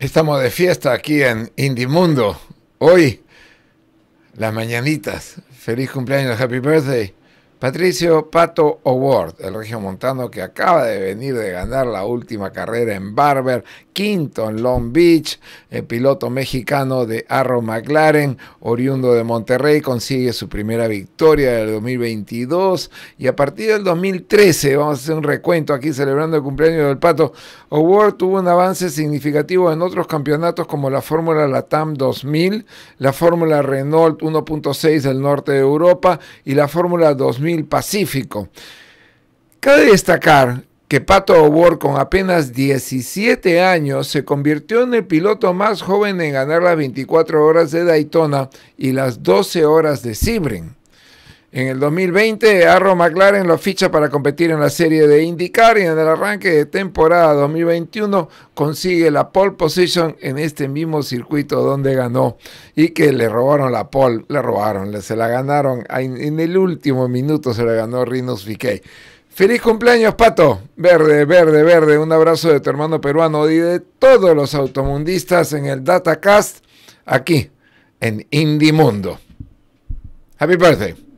Estamos de fiesta aquí en Indimundo. Hoy, las mañanitas. Feliz cumpleaños, happy birthday. Patricio Pato O'Ward, el regio montano que acaba de venir de ganar la última carrera en Barber, quinto en Long Beach, el eh, piloto mexicano de Arrow McLaren, oriundo de Monterrey, consigue su primera victoria del 2022 y a partir del 2013, vamos a hacer un recuento aquí celebrando el cumpleaños del Pato, O'Ward tuvo un avance significativo en otros campeonatos como la Fórmula Latam 2000, la Fórmula Renault 1.6 del norte de Europa y la Fórmula 2000 Pacífico. Cabe destacar que Pato O'Ward con apenas 17 años se convirtió en el piloto más joven en ganar las 24 horas de Daytona y las 12 horas de Sebring. En el 2020, Arro McLaren lo ficha para competir en la serie de IndyCar y en el arranque de temporada 2021 consigue la pole position en este mismo circuito donde ganó y que le robaron la pole, le robaron, se la ganaron en el último minuto, se la ganó Rinos VK. Feliz cumpleaños, Pato. Verde, verde, verde. Un abrazo de tu hermano peruano y de todos los automundistas en el Datacast aquí en IndyMundo. Happy birthday.